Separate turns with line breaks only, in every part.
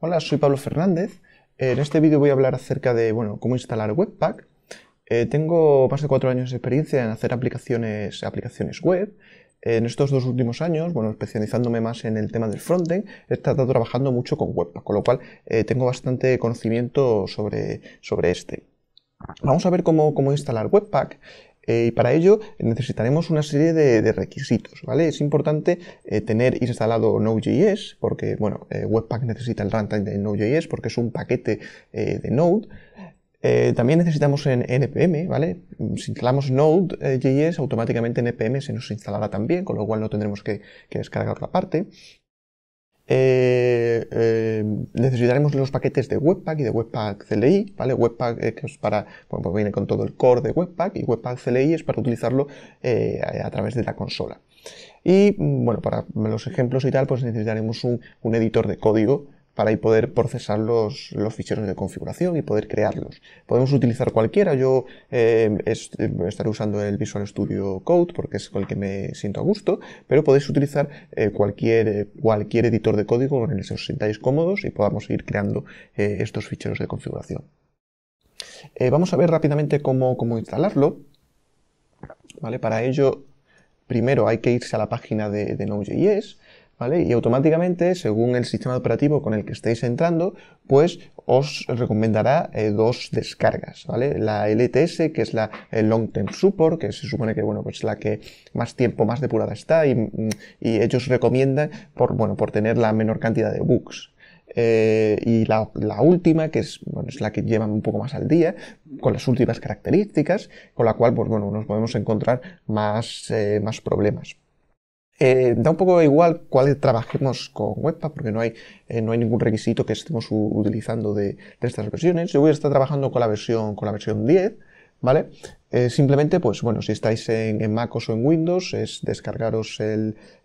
Hola, soy Pablo Fernández. Eh, en este vídeo voy a hablar acerca de bueno, cómo instalar Webpack. Eh, tengo más de cuatro años de experiencia en hacer aplicaciones, aplicaciones web. En estos dos últimos años, bueno, especializándome más en el tema del frontend, he estado trabajando mucho con Webpack, con lo cual eh, tengo bastante conocimiento sobre, sobre este. Vamos a ver cómo, cómo instalar Webpack. Eh, y para ello necesitaremos una serie de, requisitos, ¿vale? Es importante eh, tener instalado Node.js, porque, bueno, eh, Webpack necesita el runtime de Node.js porque es un paquete de Node. también necesitamos en NPM, ¿vale? Si instalamos Node.js, automáticamente NPM se nos instalará también, con lo cual no tendremos que, que descargar otra parte. Eh, eh, necesitaremos los paquetes de Webpack y de Webpack CLI, ¿vale? Webpack eh, es para, pues viene con todo el core de Webpack y Webpack CLI es para utilizarlo a, través de la consola. Y mm, bueno, para los ejemplos y tal, pues necesitaremos un editor de código para poder procesar los, los ficheros de configuración y poder crearlos. Podemos utilizar cualquiera, yo eh, estaré usando el Visual Studio Code porque es con el que me siento a gusto, pero podéis utilizar eh, cualquier, eh, cualquier editor de código con el que os sintáis cómodos y podamos ir creando estos ficheros de configuración. vamos a ver rápidamente cómo, instalarlo. ¿Vale? Para ello, primero hay que irse a la página de, de Node.js y automáticamente, según el sistema operativo con el que estéis entrando, pues os recomendará eh, dos descargas, ¿vale? La LTS, que es la eh, Long Term Support, que se supone que, bueno, pues la que más tiempo, más depurada está y, mm, ellos recomiendan por, bueno, por tener la menor cantidad de bugs. Eh, y la, última, que es, es la que llevan un poco más al día, con las últimas características, con la cual, pues bueno, nos podemos encontrar más, más problemas. Eh, da un poco igual cuál trabajemos con Webpack, porque no hay, eh, no hay ningún requisito que estemos utilizando de, estas versiones. Yo voy a estar trabajando con la versión, con la versión 10, ¿vale? Eh, simplemente, pues bueno, si estáis en, MacOS o en Windows, es descargaros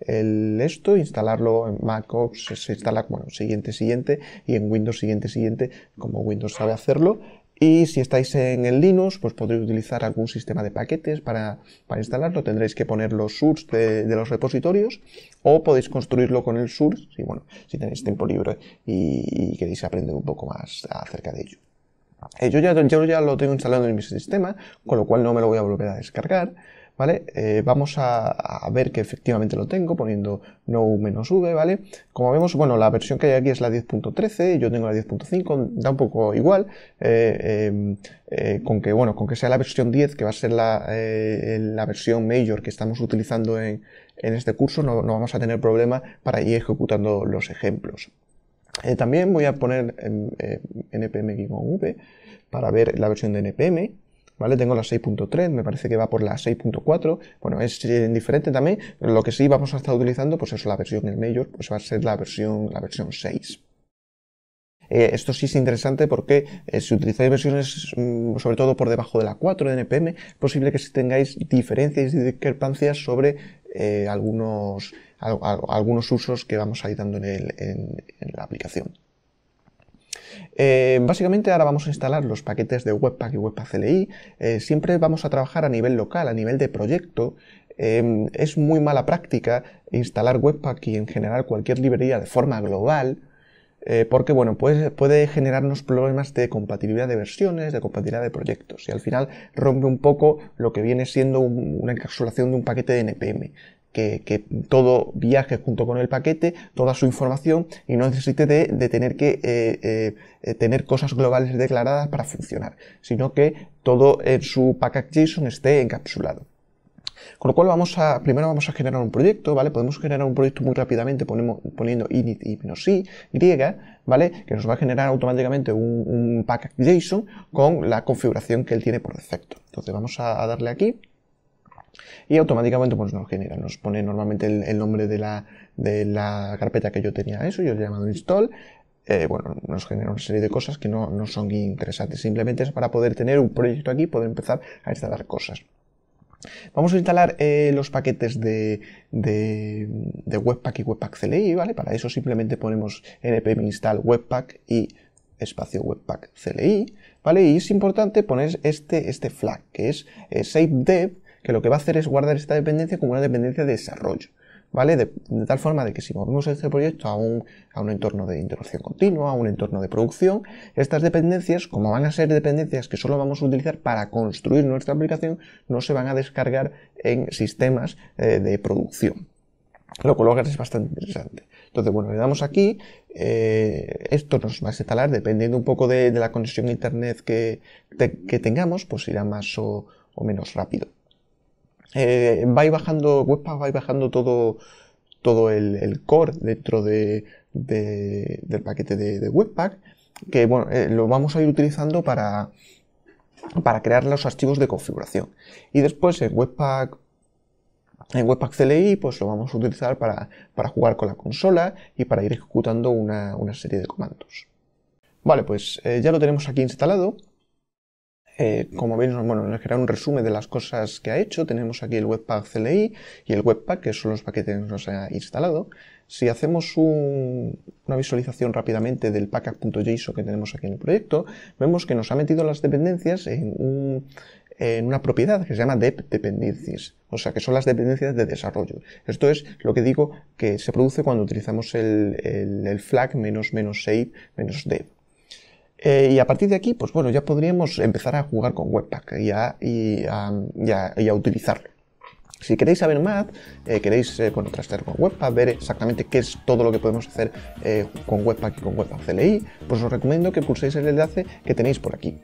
esto, instalarlo en MacOS, se instala, bueno, siguiente, siguiente, y en Windows, siguiente, siguiente, como Windows sabe hacerlo, y si estáis en el Linux, pues podréis utilizar algún sistema de paquetes para, instalarlo. Tendréis que poner los surs de, los repositorios o podéis construirlo con el sur si, bueno, si tenéis tiempo libre y, queréis aprender un poco más acerca de ello. Eh, yo, ya, yo ya lo tengo instalado en mi sistema, con lo cual no me lo voy a volver a descargar. ¿vale? Eh, vamos a, ver que efectivamente lo tengo poniendo no menos v, ¿vale? Como vemos, bueno, la versión que hay aquí es la 10.13, yo tengo la 10.5, da un poco igual, eh, eh, con que, bueno, con que sea la versión 10, que va a ser la, versión mayor que estamos utilizando en, este curso, no, no, vamos a tener problema para ir ejecutando los ejemplos. también voy a poner npm-v para ver la versión de npm ¿vale? Tengo la 6.3, me parece que va por la 6.4, bueno, es eh, diferente también, lo que sí vamos a estar utilizando, pues es la versión el mayor, pues va a ser la versión, la versión 6. Eh, esto sí es interesante porque eh, si utilizáis versiones mm, sobre todo por debajo de la 4 de NPM, es posible que tengáis diferencias y discrepancias sobre algunos, usos que vamos a ir dando en la aplicación. Eh, básicamente ahora vamos a instalar los paquetes de Webpack y Webpack CLI. Eh, siempre vamos a trabajar a nivel local, a nivel de proyecto. Em, es muy mala práctica instalar Webpack y en general cualquier librería de forma global. Eh, porque bueno, pues, puede, generarnos problemas de compatibilidad de versiones, de compatibilidad de proyectos, y al final rompe un poco lo que viene siendo una encapsulación de un paquete de NPM que, todo viaje junto con el paquete, toda su información y no necesite de, tener que eh, eh, eh, tener cosas globales declaradas para funcionar, sino que todo en su JSON esté encapsulado. Con lo cual vamos a, primero vamos a generar un proyecto, ¿vale? Podemos generar un proyecto muy rápidamente poniendo init y -i, griega, ¿vale? Que nos va a generar automáticamente un, un JSON con la configuración que él tiene por defecto. Entonces vamos a darle aquí y automáticamente pues nos genera, nos pone normalmente el, nombre de la, carpeta que yo tenía eso, yo le he llamado install, eh, bueno, nos genera una serie de cosas que no, son interesantes. Simplemente es para poder tener un proyecto aquí, poder empezar a instalar cosas. Vamos a instalar eh, los paquetes de, de, Webpack y Webpack CLI, ¿vale? Para eso simplemente ponemos npm install webpack y espacio webpack CLI, ¿vale? Y es importante poner este, este flag, que es eh, dev que lo que va a hacer es guardar esta dependencia como una dependencia de desarrollo. ¿Vale? De, tal forma de que si movemos este proyecto a un, entorno de interrupción continua, a un entorno de producción, estas dependencias, como van a ser dependencias que solo vamos a utilizar para construir nuestra aplicación, no se van a descargar en sistemas eh, de producción lo cual es bastante interesante. Entonces, bueno, le damos aquí, eh, esto nos va a instalar, dependiendo un poco de, la conexión a internet que, tengamos, pues irá más o menos rápido eh, va bajando, Webpack bajando todo, todo el, core dentro del paquete de, Webpack, que bueno, eh, lo vamos a ir utilizando para, para crear los archivos de configuración. Y después en Webpack en Webpack CLI pues lo vamos a utilizar para, jugar con la consola y para ir ejecutando una, serie de comandos. Vale, pues eh, ya lo tenemos aquí instalado. Eh, como veis, bueno, nos creará un resumen de las cosas que ha hecho. Tenemos aquí el Webpack CLI y el Webpack, que son los paquetes que nos ha instalado. Si hacemos una visualización rápidamente del package.json que tenemos aquí en el proyecto, vemos que nos ha metido las dependencias en, una propiedad que se llama DevDependencies, dependencies, o sea que son las dependencias de desarrollo. Esto es lo que digo que se produce cuando utilizamos el, flag menos save menos dev. Eh, y a partir de aquí, pues bueno, ya podríamos empezar a jugar con Webpack y a, utilizarlo. Si queréis saber más, eh, queréis eh, bueno, trastear con Webpack, ver exactamente qué es todo lo que podemos hacer con Webpack y con Webpack CLI, pues os recomiendo que pulséis el enlace que tenéis por aquí.